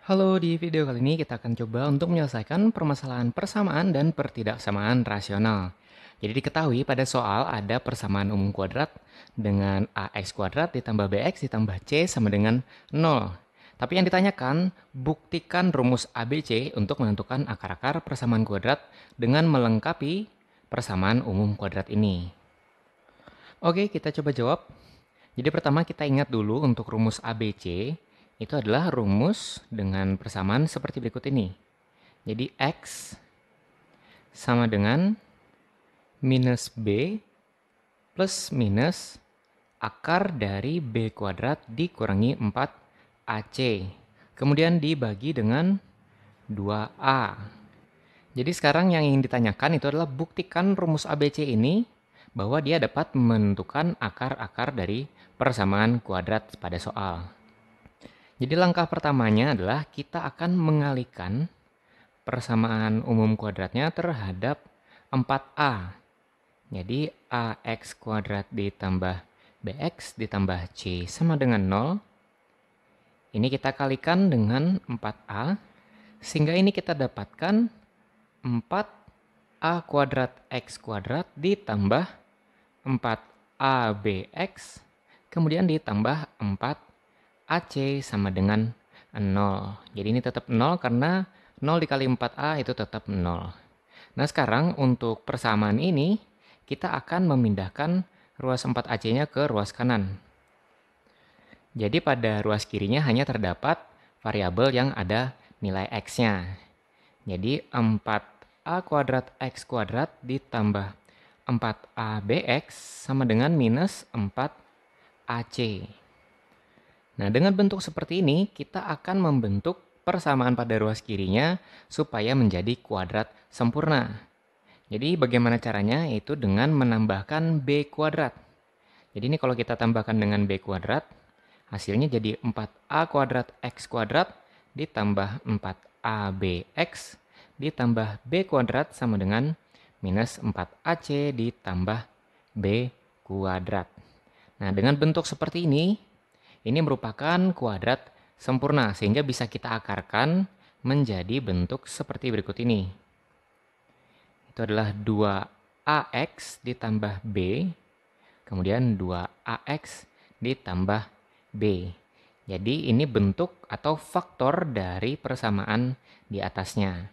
Halo, di video kali ini kita akan coba untuk menyelesaikan permasalahan persamaan dan pertidaksamaan rasional. Jadi diketahui pada soal ada persamaan umum kuadrat dengan ax kuadrat ditambah bx ditambah c sama dengan 0. Tapi yang ditanyakan, buktikan rumus ABC untuk menentukan akar-akar persamaan kuadrat dengan melengkapi persamaan umum kuadrat ini. Oke, kita coba jawab. Jadi pertama kita ingat dulu untuk rumus ABC, itu adalah rumus dengan persamaan seperti berikut ini. Jadi X sama dengan minus B plus minus akar dari B kuadrat dikurangi 4 AC. Kemudian dibagi dengan 2A. Jadi sekarang yang ingin ditanyakan itu adalah buktikan rumus ABC ini bahwa dia dapat menentukan akar-akar dari persamaan kuadrat pada soal. Jadi langkah pertamanya adalah kita akan mengalihkan persamaan umum kuadratnya terhadap 4A. Jadi AX kuadrat ditambah BX ditambah C sama dengan 0 ini kita kalikan dengan 4A, sehingga ini kita dapatkan 4A kuadrat X kuadrat ditambah 4ABX, kemudian ditambah 4AC sama dengan 0. Jadi ini tetap 0 karena 0 dikali 4A itu tetap 0. Nah sekarang untuk persamaan ini, kita akan memindahkan ruas 4AC-nya ke ruas kanan. Jadi pada ruas kirinya hanya terdapat variabel yang ada nilai x-nya. Jadi 4a kuadrat x kuadrat ditambah 4abx sama dengan minus 4ac. Nah dengan bentuk seperti ini kita akan membentuk persamaan pada ruas kirinya supaya menjadi kuadrat sempurna. Jadi bagaimana caranya? Itu dengan menambahkan b kuadrat. Jadi ini kalau kita tambahkan dengan b kuadrat, Hasilnya jadi 4a kuadrat x kuadrat ditambah 4abx ditambah b kuadrat sama dengan minus 4ac ditambah b kuadrat. Nah, dengan bentuk seperti ini, ini merupakan kuadrat sempurna sehingga bisa kita akarkan menjadi bentuk seperti berikut ini. Itu adalah 2ax ditambah b, kemudian 2ax ditambah B. Jadi ini bentuk atau faktor dari persamaan di atasnya.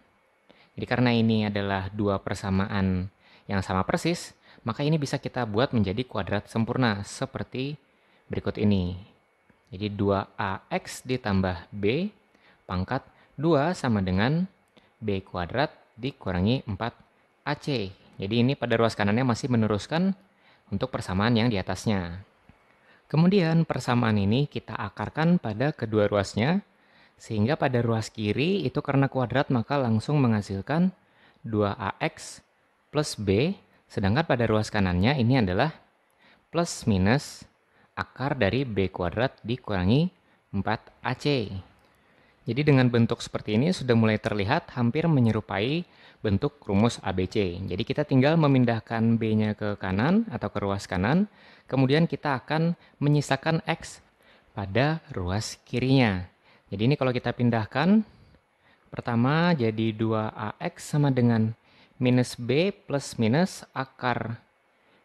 Jadi karena ini adalah dua persamaan yang sama persis, maka ini bisa kita buat menjadi kuadrat sempurna seperti berikut ini. Jadi 2ax ditambah b pangkat 2 sama dengan b kuadrat dikurangi 4ac. Jadi ini pada ruas kanannya masih meneruskan untuk persamaan yang di atasnya. Kemudian persamaan ini kita akarkan pada kedua ruasnya, sehingga pada ruas kiri itu karena kuadrat maka langsung menghasilkan 2ax plus b, sedangkan pada ruas kanannya ini adalah plus minus akar dari b kuadrat dikurangi 4ac. Jadi dengan bentuk seperti ini sudah mulai terlihat hampir menyerupai bentuk rumus ABC. Jadi kita tinggal memindahkan B-nya ke kanan atau ke ruas kanan, kemudian kita akan menyisakan X pada ruas kirinya. Jadi ini kalau kita pindahkan, pertama jadi 2AX sama dengan minus B plus minus akar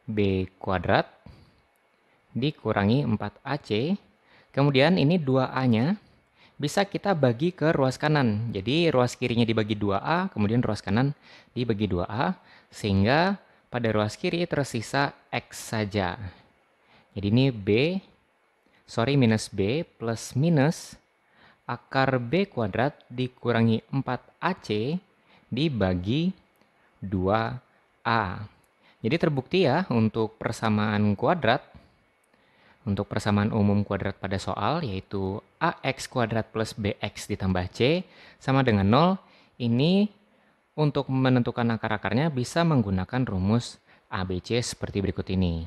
B kuadrat dikurangi 4AC. Kemudian ini 2A-nya bisa kita bagi ke ruas kanan. Jadi ruas kirinya dibagi 2A, kemudian ruas kanan dibagi 2A, sehingga pada ruas kiri tersisa X saja. Jadi ini B, sorry minus B plus minus akar B kuadrat dikurangi 4AC dibagi 2A. Jadi terbukti ya untuk persamaan kuadrat untuk persamaan umum kuadrat pada soal yaitu AX kuadrat plus BX ditambah C sama dengan 0. Ini untuk menentukan akar-akarnya bisa menggunakan rumus ABC seperti berikut ini.